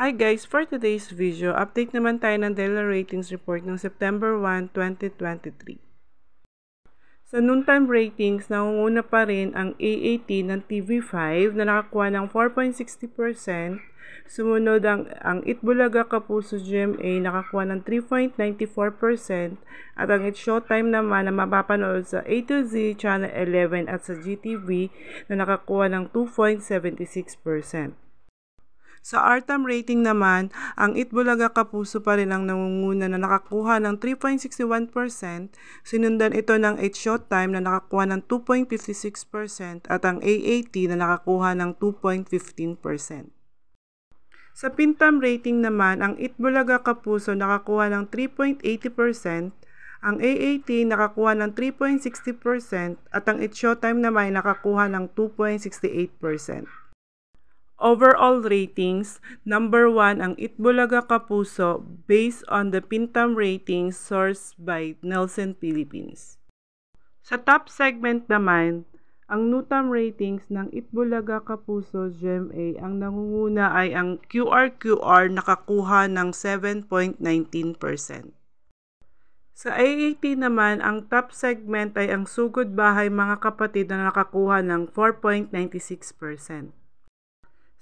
Hi guys! For today's video, update naman tayo ng Dela Ratings Report ng September 1, 2023. Sa noontime ratings, nangunguna pa rin ang AAT ng TV5 na nakakuha ng 4.60%. Sumunod ang, ang Itbulaga Kapuso GMA nakakuha ng 3.94% at ang It Showtime naman na mapapanood sa A 2 Z Channel 11 at sa GTV na nakakuha ng 2.76%. Sa RTAM rating naman, ang Itbulaga Kapuso pa rin ang nangunguna na nakakuha ng 3.61%, sinundan ito ng 8 shot Time na nakakuha ng 2.56% at ang AAT na nakakuha ng 2.15%. Sa Pintam rating naman, ang Itbulaga Kapuso nakakuha ng 3.80%, ang AAT nakakuha ng 3.60% at ang It's Showtime naman nakakuha ng 2.68%. Overall ratings, number 1 ang Itbulaga Kapuso based on the Pintam ratings sourced by Nelson Philippines. Sa top segment naman, ang Nutam ratings ng Itbulaga Kapuso GMA ang nangunguna ay ang QRQR nakakuha ng 7.19%. Sa AAT naman, ang top segment ay ang Sugod Bahay Mga Kapatid na nakakuha ng 4.96%.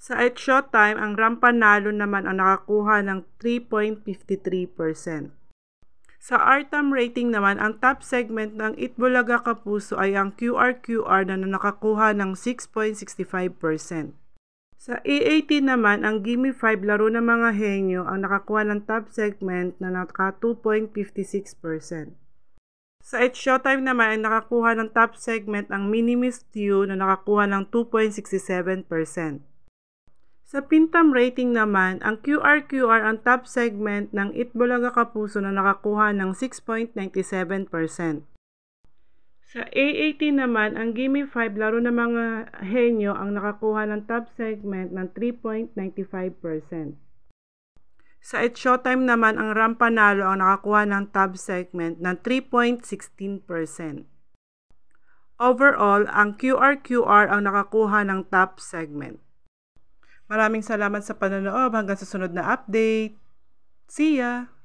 Sa at time, ang Rampanalo naman ang nakakuha ng 3.53%. Sa RTAM rating naman, ang top segment ng Itbulaga Kapuso ay ang QRQR na nakakuha ng 6.65%. Sa E18 naman, ang Gimme 5 laro ng mga henyo ang nakakuha ng top segment na naka 2.56%. Sa It's Showtime naman ay nakakuha ng top segment ang Minimis Stew na nakakuha ng 2.67%. Sa Pintam rating naman, ang QRQR ang top segment ng Itbulaga Kapuso na nakakuha ng 6.97%. Sa a 18 naman, ang Gimme 5 laro ng mga henyo ang nakakuha ng top segment ng 3.95%. Sa It Showtime naman, ang Rampanalo ang nakakuha ng top segment ng 3.16%. Overall, ang QRQR ang nakakuha ng top segment. Maraming salamat sa panonood hanggang sa sunod na update. See ya!